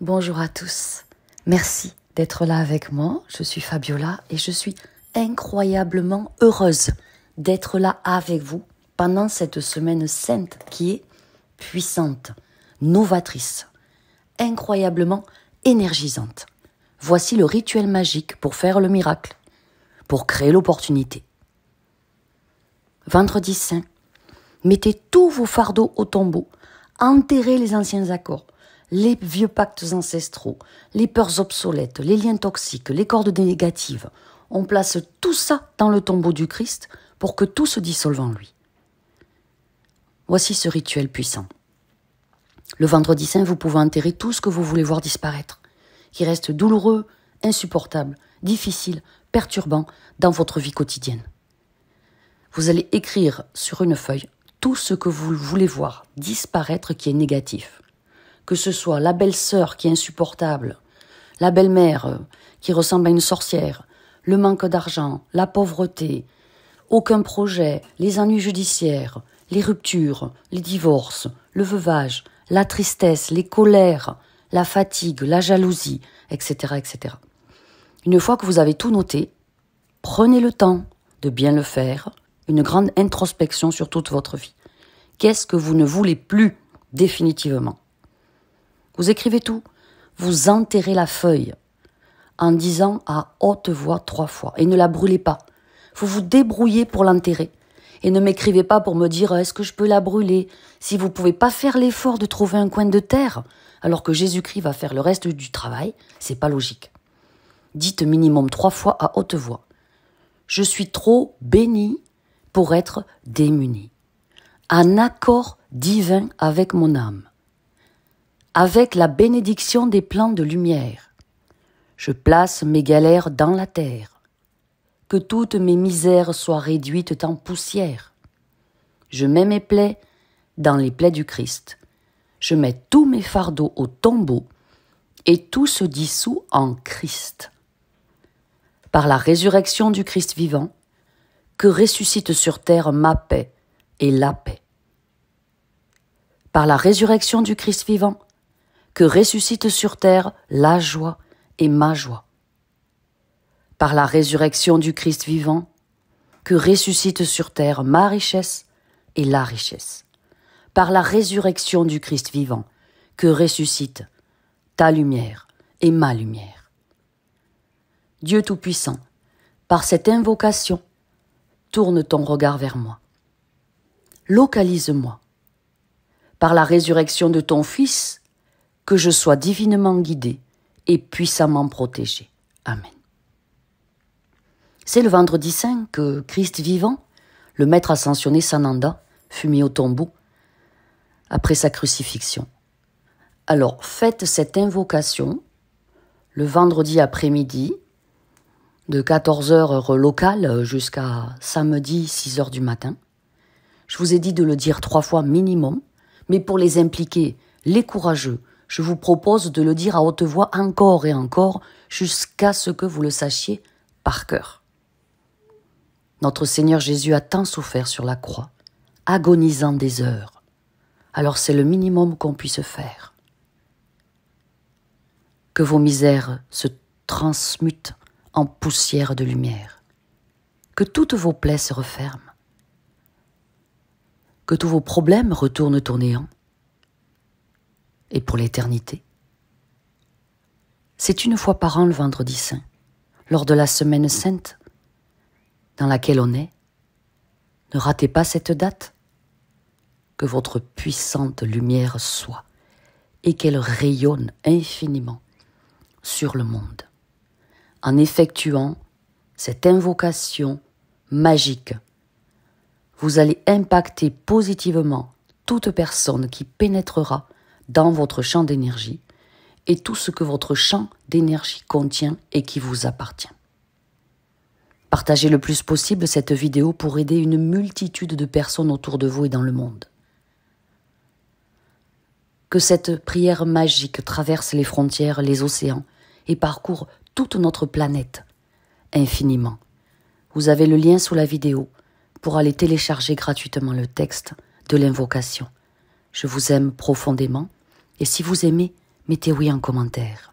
Bonjour à tous. Merci d'être là avec moi. Je suis Fabiola et je suis incroyablement heureuse d'être là avec vous pendant cette semaine sainte qui est puissante, novatrice, incroyablement énergisante. Voici le rituel magique pour faire le miracle, pour créer l'opportunité. Vendredi saint, mettez tous vos fardeaux au tombeau, enterrez les anciens accords, les vieux pactes ancestraux, les peurs obsolètes, les liens toxiques, les cordes négatives. On place tout ça dans le tombeau du Christ pour que tout se dissolve en lui. Voici ce rituel puissant. Le vendredi saint, vous pouvez enterrer tout ce que vous voulez voir disparaître, qui reste douloureux, insupportable, difficile, perturbant dans votre vie quotidienne. Vous allez écrire sur une feuille tout ce que vous voulez voir disparaître qui est négatif que ce soit la belle-sœur qui est insupportable, la belle-mère euh, qui ressemble à une sorcière, le manque d'argent, la pauvreté, aucun projet, les ennuis judiciaires, les ruptures, les divorces, le veuvage, la tristesse, les colères, la fatigue, la jalousie, etc., etc. Une fois que vous avez tout noté, prenez le temps de bien le faire, une grande introspection sur toute votre vie. Qu'est-ce que vous ne voulez plus définitivement vous écrivez tout. Vous enterrez la feuille en disant à haute voix trois fois et ne la brûlez pas. Vous vous débrouillez pour l'enterrer et ne m'écrivez pas pour me dire est-ce que je peux la brûler si vous ne pouvez pas faire l'effort de trouver un coin de terre alors que Jésus-Christ va faire le reste du travail, c'est pas logique. Dites minimum trois fois à haute voix. Je suis trop béni pour être démuni. Un accord divin avec mon âme avec la bénédiction des plans de lumière. Je place mes galères dans la terre. Que toutes mes misères soient réduites en poussière. Je mets mes plaies dans les plaies du Christ. Je mets tous mes fardeaux au tombeau et tout se dissout en Christ. Par la résurrection du Christ vivant, que ressuscite sur terre ma paix et la paix. Par la résurrection du Christ vivant, que ressuscite sur terre la joie et ma joie. Par la résurrection du Christ vivant, que ressuscite sur terre ma richesse et la richesse. Par la résurrection du Christ vivant, que ressuscite ta lumière et ma lumière. Dieu Tout-Puissant, par cette invocation, tourne ton regard vers moi. Localise-moi. Par la résurrection de ton Fils, que je sois divinement guidé et puissamment protégé. Amen. C'est le vendredi saint que Christ vivant, le maître ascensionné Sananda, fut mis au tombeau après sa crucifixion. Alors faites cette invocation le vendredi après-midi de 14h heure locale jusqu'à samedi 6h du matin. Je vous ai dit de le dire trois fois minimum, mais pour les impliquer, les courageux, je vous propose de le dire à haute voix encore et encore jusqu'à ce que vous le sachiez par cœur. Notre Seigneur Jésus a tant souffert sur la croix, agonisant des heures. Alors c'est le minimum qu'on puisse faire. Que vos misères se transmutent en poussière de lumière. Que toutes vos plaies se referment. Que tous vos problèmes retournent au néant et pour l'éternité. C'est une fois par an le vendredi saint, lors de la semaine sainte dans laquelle on est. Ne ratez pas cette date. Que votre puissante lumière soit et qu'elle rayonne infiniment sur le monde en effectuant cette invocation magique. Vous allez impacter positivement toute personne qui pénétrera dans votre champ d'énergie et tout ce que votre champ d'énergie contient et qui vous appartient. Partagez le plus possible cette vidéo pour aider une multitude de personnes autour de vous et dans le monde. Que cette prière magique traverse les frontières, les océans et parcourt toute notre planète infiniment. Vous avez le lien sous la vidéo pour aller télécharger gratuitement le texte de l'invocation. Je vous aime profondément et si vous aimez, mettez oui en commentaire.